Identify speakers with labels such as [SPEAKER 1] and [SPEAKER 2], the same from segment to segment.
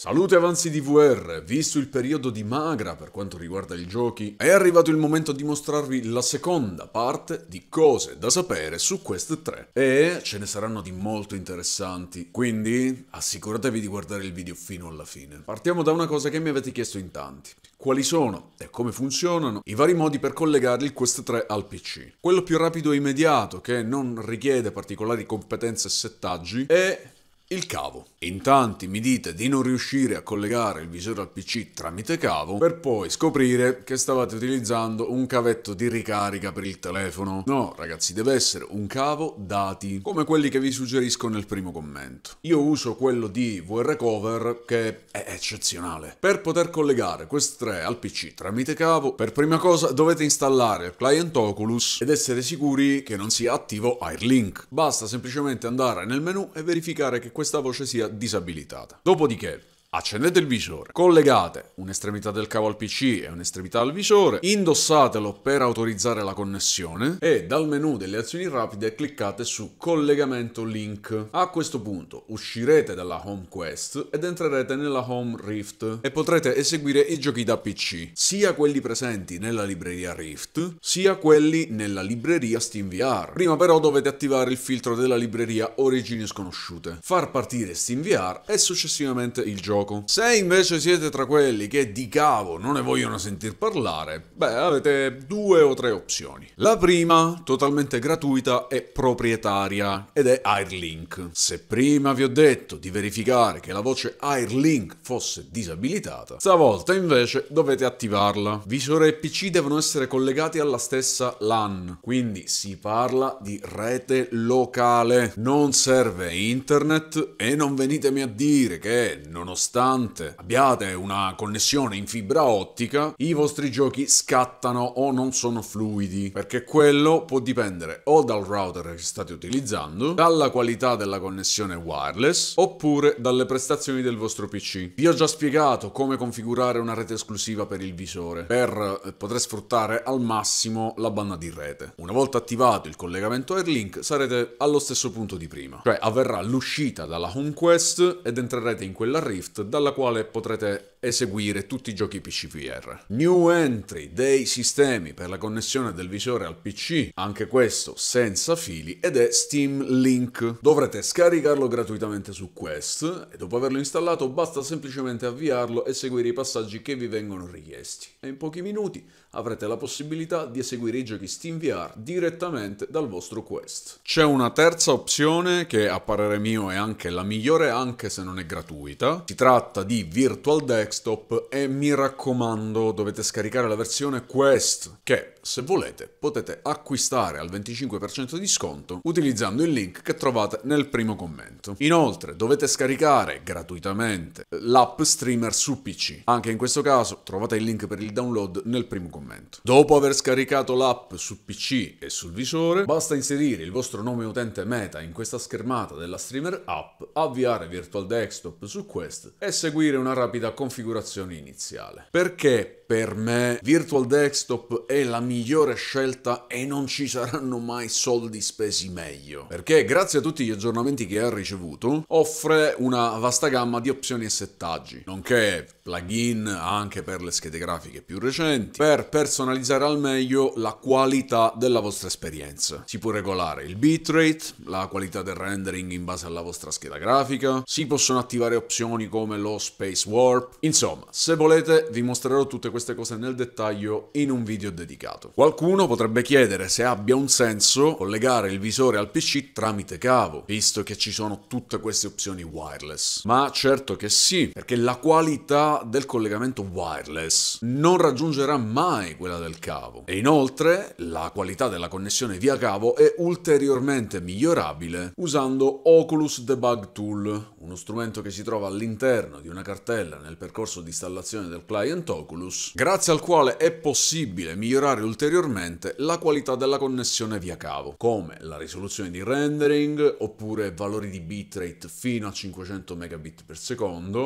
[SPEAKER 1] Salute avanzi di VR, visto il periodo di magra per quanto riguarda i giochi, è arrivato il momento di mostrarvi la seconda parte di cose da sapere su Quest 3. E ce ne saranno di molto interessanti, quindi assicuratevi di guardare il video fino alla fine. Partiamo da una cosa che mi avete chiesto in tanti. Quali sono e come funzionano i vari modi per collegare il Quest 3 al PC? Quello più rapido e immediato, che non richiede particolari competenze e settaggi, è il cavo. In tanti mi dite di non riuscire a collegare il visore al PC tramite cavo per poi scoprire che stavate utilizzando un cavetto di ricarica per il telefono. No, ragazzi, deve essere un cavo dati, come quelli che vi suggerisco nel primo commento. Io uso quello di VR Cover che è eccezionale. Per poter collegare questi tre al PC tramite cavo, per prima cosa dovete installare il client Oculus ed essere sicuri che non sia attivo AirLink. Basta semplicemente andare nel menu e verificare che questa voce sia disabilitata. Dopodiché, Accendete il visore, collegate un'estremità del cavo al PC e un'estremità al visore, indossatelo per autorizzare la connessione e dal menu delle azioni rapide cliccate su collegamento link. A questo punto uscirete dalla Home Quest ed entrerete nella Home Rift e potrete eseguire i giochi da PC, sia quelli presenti nella libreria Rift, sia quelli nella libreria SteamVR. Prima però dovete attivare il filtro della libreria origini sconosciute, far partire SteamVR e successivamente il gioco gioco. Se invece siete tra quelli che di cavo non ne vogliono sentir parlare, beh, avete due o tre opzioni. La prima, totalmente gratuita è proprietaria, ed è AirLink. Se prima vi ho detto di verificare che la voce AirLink fosse disabilitata, stavolta invece dovete attivarla. Visore e PC devono essere collegati alla stessa LAN, quindi si parla di rete locale. Non serve internet e non venitemi a dire che, nonostante costante, abbiate una connessione in fibra ottica, i vostri giochi scattano o non sono fluidi, perché quello può dipendere o dal router che state utilizzando, dalla qualità della connessione wireless, oppure dalle prestazioni del vostro PC. Vi ho già spiegato come configurare una rete esclusiva per il visore, per eh, poter sfruttare al massimo la banda di rete. Una volta attivato il collegamento Airlink sarete allo stesso punto di prima, cioè avverrà l'uscita dalla HomeQuest ed entrerete in quella Rift dalla quale potrete eseguire tutti i giochi PCVR. New entry dei sistemi per la connessione del visore al PC, anche questo senza fili, ed è Steam Link. Dovrete scaricarlo gratuitamente su Quest e dopo averlo installato basta semplicemente avviarlo e seguire i passaggi che vi vengono richiesti. E in pochi minuti avrete la possibilità di eseguire i giochi Steam VR direttamente dal vostro Quest. C'è una terza opzione che a parere mio è anche la migliore anche se non è gratuita. Si tratta di Virtual Deck desktop e mi raccomando dovete scaricare la versione Quest che se volete potete acquistare al 25% di sconto utilizzando il link che trovate nel primo commento. Inoltre dovete scaricare gratuitamente l'app streamer su PC, anche in questo caso trovate il link per il download nel primo commento. Dopo aver scaricato l'app su PC e sul visore, basta inserire il vostro nome utente meta in questa schermata della streamer app, avviare Virtual Desktop su Quest e seguire una rapida configurazione iniziale. Perché per me Virtual Desktop è la migliore scelta e non ci saranno mai soldi spesi meglio, perché grazie a tutti gli aggiornamenti che ha ricevuto offre una vasta gamma di opzioni e settaggi, nonché plugin anche per le schede grafiche più recenti, per personalizzare al meglio la qualità della vostra esperienza. Si può regolare il bitrate, la qualità del rendering in base alla vostra scheda grafica, si possono attivare opzioni come lo space warp, insomma, se volete vi mostrerò tutte queste cose nel dettaglio in un video dedicato. Qualcuno potrebbe chiedere se abbia un senso collegare il visore al PC tramite cavo, visto che ci sono tutte queste opzioni wireless. Ma certo che sì, perché la qualità del collegamento wireless non raggiungerà mai quella del cavo e inoltre la qualità della connessione via cavo è ulteriormente migliorabile usando Oculus Debug Tool, uno strumento che si trova all'interno di una cartella nel percorso di installazione del client Oculus, grazie al quale è possibile migliorare ulteriormente la qualità della connessione via cavo, come la risoluzione di rendering oppure valori di bitrate fino a 500 Mbps,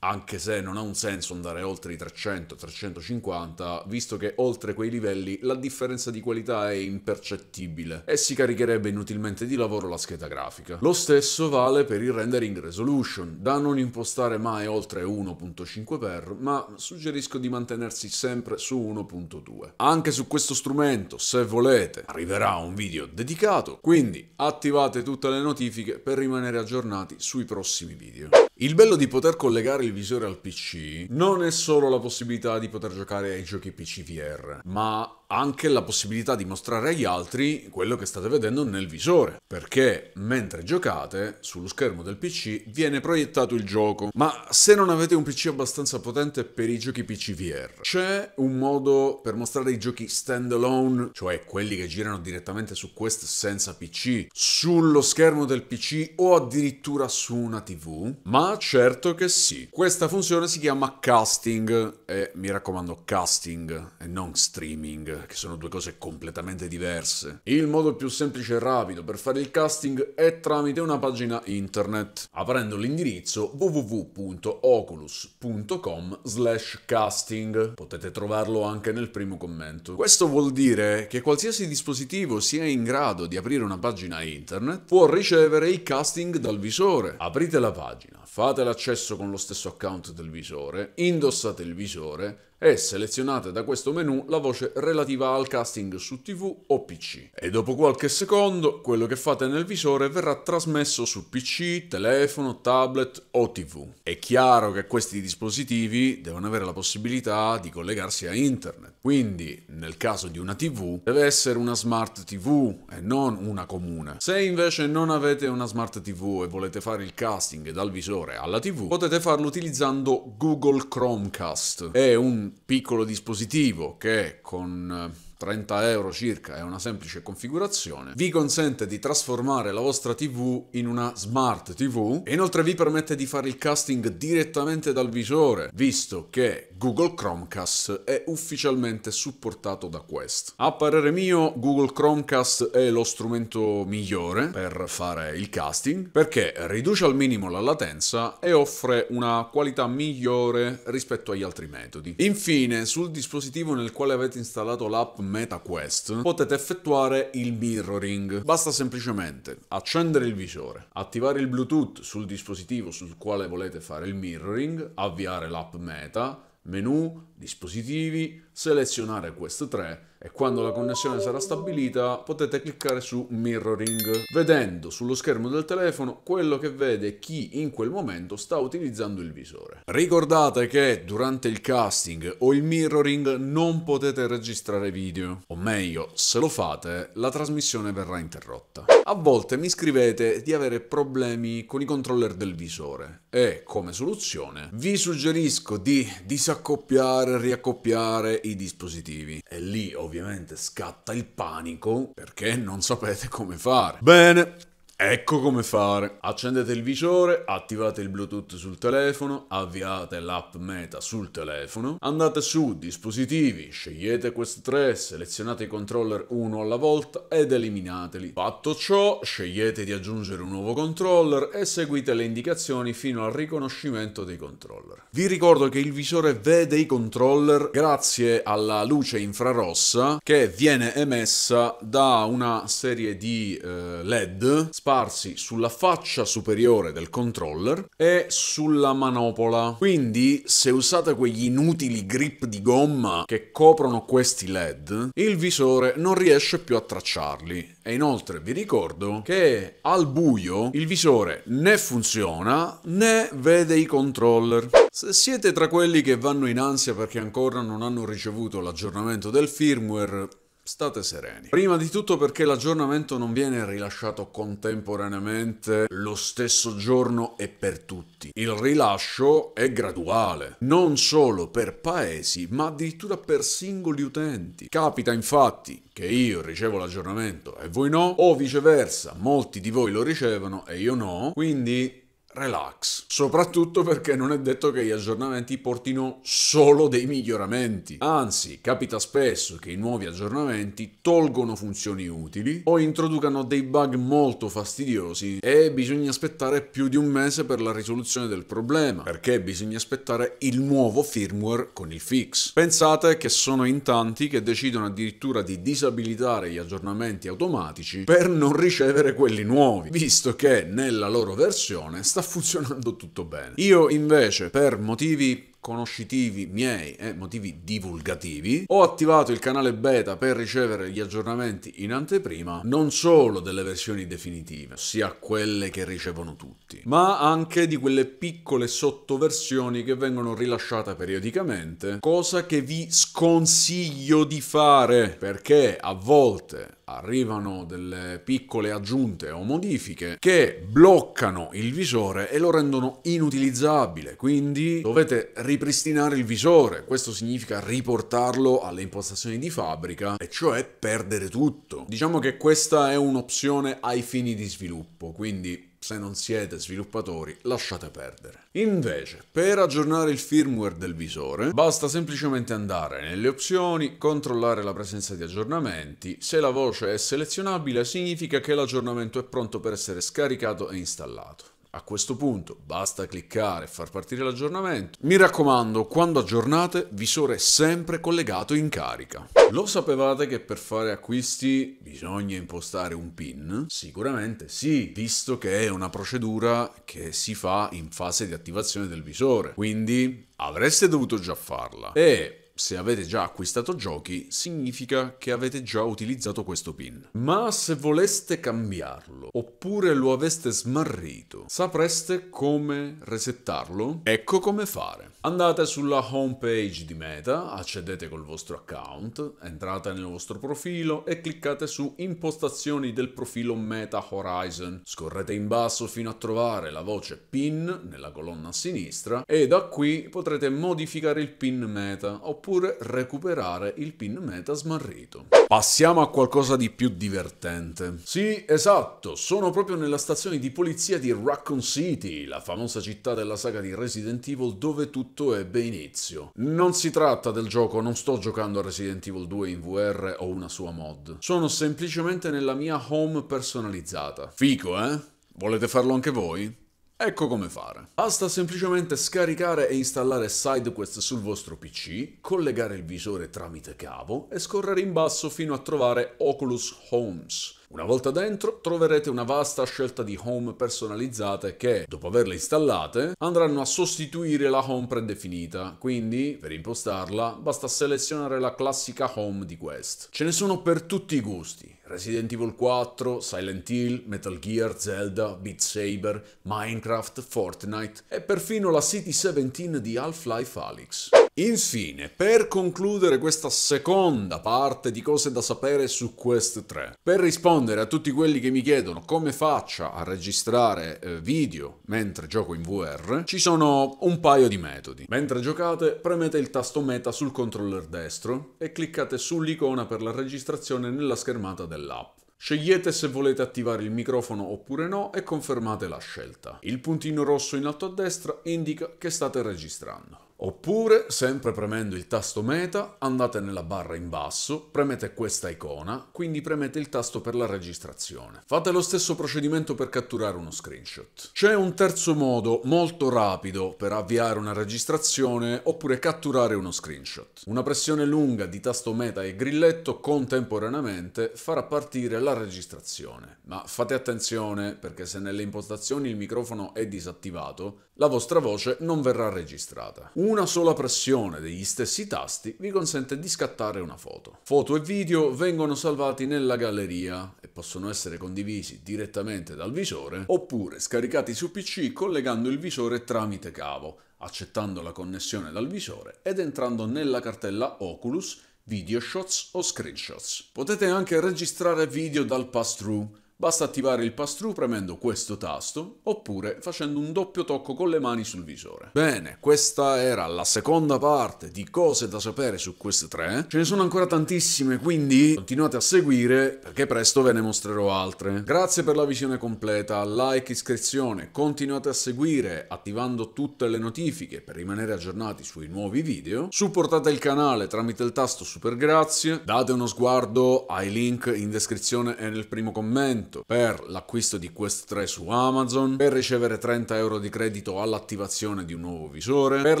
[SPEAKER 1] anche se non ha un senso penso andare oltre i 300-350, visto che oltre quei livelli la differenza di qualità è impercettibile e si caricherebbe inutilmente di lavoro la scheda grafica. Lo stesso vale per il rendering resolution, da non impostare mai oltre 1.5x, ma suggerisco di mantenersi sempre su 1.2. Anche su questo strumento, se volete, arriverà un video dedicato, quindi attivate tutte le notifiche per rimanere aggiornati sui prossimi video. Il bello di poter collegare il visore al PC non è solo la possibilità di poter giocare ai giochi PC VR, ma anche la possibilità di mostrare agli altri quello che state vedendo nel visore, perché mentre giocate sullo schermo del PC viene proiettato il gioco. Ma se non avete un PC abbastanza potente per i giochi PC VR, c'è un modo per mostrare i giochi standalone, cioè quelli che girano direttamente su Quest senza PC, sullo schermo del PC o addirittura su una TV, ma certo che sì. Questa funzione si chiama casting e mi raccomando casting e non streaming, che sono due cose completamente diverse. Il modo più semplice e rapido per fare il casting è tramite una pagina internet, aprendo l'indirizzo www.oculus.com slash casting. Potete trovarlo anche nel primo commento. Questo vuol dire che qualsiasi dispositivo sia in grado di aprire una pagina internet può ricevere i casting dal visore. Aprite la pagina, fate l'accesso con lo stesso account del visore, indossate il visore e selezionate da questo menu la voce relativa al casting su TV o PC. E dopo qualche secondo quello che fate nel visore verrà trasmesso su PC, telefono, tablet o TV. È chiaro che questi dispositivi devono avere la possibilità di collegarsi a internet, quindi nel caso di una TV deve essere una smart TV e non una comune. Se invece non avete una smart TV e volete fare il casting dal visore televisore eh, alla TV, potete farlo utilizzando Google Chromecast. È un piccolo dispositivo che con eh, 30 euro circa, è una semplice configurazione, vi consente di trasformare la vostra TV in una smart TV e inoltre vi permette di fare il casting direttamente dal visore, visto che Google Chromecast è ufficialmente supportato da questo. A parere mio, Google Chromecast è lo strumento migliore per fare il casting perché riduce al minimo la latenza e offre una qualità migliore rispetto agli altri metodi. Infine, sul dispositivo nel quale avete installato l'app MetaQuest potete effettuare il mirroring. Basta semplicemente accendere il visore, attivare il Bluetooth sul dispositivo sul quale volete fare il mirroring, avviare l'app Meta, menu, dispositivi, selezionare queste tre e quando la connessione sarà stabilita potete cliccare su Mirroring, vedendo sullo schermo del telefono quello che vede chi in quel momento sta utilizzando il visore. Ricordate che durante il casting o il mirroring non potete registrare video, o meglio, se lo fate la trasmissione verrà interrotta. A volte mi scrivete di avere problemi con i controller del visore e, come soluzione, vi suggerisco di disaccoppiare e riaccoppiare i dispositivi. E lì ovviamente ovviamente scatta il panico perché non sapete come fare. Bene, Ecco come fare. Accendete il visore, attivate il Bluetooth sul telefono, avviate l'app Meta sul telefono, andate su Dispositivi, scegliete questi tre, selezionate i controller uno alla volta ed eliminateli. Fatto ciò, scegliete di aggiungere un nuovo controller e seguite le indicazioni fino al riconoscimento dei controller. Vi ricordo che il visore vede i controller grazie alla luce infrarossa che viene emessa da una serie di eh, LED sparsi sulla faccia superiore del controller e sulla manopola. Quindi, se usate quegli inutili grip di gomma che coprono questi LED, il visore non riesce più a tracciarli. E inoltre vi ricordo che al buio il visore né funziona né vede i controller. Se siete tra quelli che vanno in ansia perché ancora non hanno ricevuto l'aggiornamento del firmware, State sereni. Prima di tutto perché l'aggiornamento non viene rilasciato contemporaneamente lo stesso giorno e per tutti. Il rilascio è graduale, non solo per paesi, ma addirittura per singoli utenti. Capita infatti che io ricevo l'aggiornamento e voi no, o viceversa, molti di voi lo ricevono e io no, quindi relax, soprattutto perché non è detto che gli aggiornamenti portino solo dei miglioramenti, anzi capita spesso che i nuovi aggiornamenti tolgono funzioni utili o introducano dei bug molto fastidiosi e bisogna aspettare più di un mese per la risoluzione del problema, perché bisogna aspettare il nuovo firmware con il fix. Pensate che sono in tanti che decidono addirittura di disabilitare gli aggiornamenti automatici per non ricevere quelli nuovi, visto che nella loro versione sta funzionando tutto bene. Io invece, per motivi conoscitivi miei e motivi divulgativi, ho attivato il canale beta per ricevere gli aggiornamenti in anteprima, non solo delle versioni definitive, ossia quelle che ricevono tutti, ma anche di quelle piccole sottoversioni che vengono rilasciate periodicamente, cosa che vi sconsiglio di fare perché a volte arrivano delle piccole aggiunte o modifiche che bloccano il visore e lo rendono inutilizzabile, quindi dovete ripristinare il visore, questo significa riportarlo alle impostazioni di fabbrica e cioè perdere tutto. Diciamo che questa è un'opzione ai fini di sviluppo, quindi se non siete sviluppatori, lasciate perdere. Invece, per aggiornare il firmware del visore, basta semplicemente andare nelle opzioni, controllare la presenza di aggiornamenti. Se la voce è selezionabile, significa che l'aggiornamento è pronto per essere scaricato e installato. A questo punto basta cliccare e far partire l'aggiornamento. Mi raccomando, quando aggiornate, visore sempre collegato in carica. Lo sapevate che per fare acquisti bisogna impostare un PIN? Sicuramente sì, visto che è una procedura che si fa in fase di attivazione del visore. Quindi avreste dovuto già farla. E se avete già acquistato giochi significa che avete già utilizzato questo pin. Ma se voleste cambiarlo oppure lo aveste smarrito, sapreste come resettarlo? Ecco come fare. Andate sulla homepage di Meta, accedete col vostro account, entrate nel vostro profilo e cliccate su impostazioni del profilo Meta Horizon. Scorrete in basso fino a trovare la voce pin nella colonna a sinistra e da qui potrete modificare il pin Meta oppure oppure recuperare il pin meta smarrito. Passiamo a qualcosa di più divertente. Sì, esatto, sono proprio nella stazione di polizia di Raccoon City, la famosa città della saga di Resident Evil dove tutto ebbe inizio. Non si tratta del gioco, non sto giocando a Resident Evil 2 in VR o una sua mod. Sono semplicemente nella mia home personalizzata. Fico, eh? Volete farlo anche voi? Ecco come fare. Basta semplicemente scaricare e installare SideQuest sul vostro PC, collegare il visore tramite cavo e scorrere in basso fino a trovare Oculus Homes. Una volta dentro troverete una vasta scelta di home personalizzate che, dopo averle installate, andranno a sostituire la home predefinita, quindi per impostarla basta selezionare la classica home di Quest. Ce ne sono per tutti i gusti. Resident Evil 4, Silent Hill, Metal Gear, Zelda, Beat Saber, Minecraft, Fortnite e perfino la City 17 di Half-Life Alyx. Infine, per concludere questa seconda parte di cose da sapere su Quest 3, per rispondere a tutti quelli che mi chiedono come faccia a registrare eh, video mentre gioco in VR, ci sono un paio di metodi. Mentre giocate, premete il tasto meta sul controller destro e cliccate sull'icona per la registrazione nella schermata dell'app. Scegliete se volete attivare il microfono oppure no e confermate la scelta. Il puntino rosso in alto a destra indica che state registrando. Oppure, sempre premendo il tasto meta, andate nella barra in basso, premete questa icona, quindi premete il tasto per la registrazione. Fate lo stesso procedimento per catturare uno screenshot. C'è un terzo modo molto rapido per avviare una registrazione oppure catturare uno screenshot. Una pressione lunga di tasto meta e grilletto contemporaneamente farà partire la registrazione. Ma fate attenzione perché se nelle impostazioni il microfono è disattivato, la vostra voce non verrà registrata. Una sola pressione degli stessi tasti vi consente di scattare una foto. Foto e video vengono salvati nella galleria e possono essere condivisi direttamente dal visore oppure scaricati su PC collegando il visore tramite cavo, accettando la connessione dal visore ed entrando nella cartella Oculus, Video Shots o Screenshots. Potete anche registrare video dal pass-through Basta attivare il pass-through premendo questo tasto oppure facendo un doppio tocco con le mani sul visore. Bene, questa era la seconda parte di cose da sapere su queste tre. Ce ne sono ancora tantissime, quindi continuate a seguire perché presto ve ne mostrerò altre. Grazie per la visione completa, like, iscrizione, continuate a seguire attivando tutte le notifiche per rimanere aggiornati sui nuovi video, supportate il canale tramite il tasto super grazie, date uno sguardo ai link in descrizione e nel primo commento, pagamento per l'acquisto di Quest 3 su Amazon, per ricevere 30 euro di credito all'attivazione di un nuovo visore, per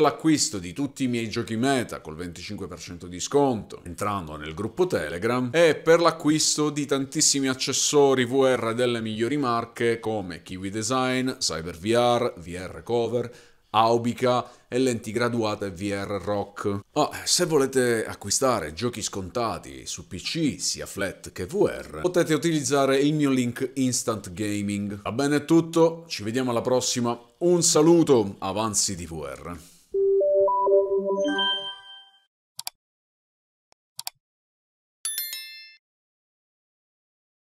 [SPEAKER 1] l'acquisto di tutti i miei giochi meta col 25% di sconto entrando nel gruppo Telegram e per l'acquisto di tantissimi accessori VR delle migliori marche come Kiwi Design, CyberVR, VR Cover, Aubica e lenti graduate VR Rock. Ah, se volete acquistare giochi scontati su PC, sia flat che VR, potete utilizzare il mio link Instant Gaming. Va bene è tutto, ci vediamo alla prossima. Un saluto, avanzi di VR.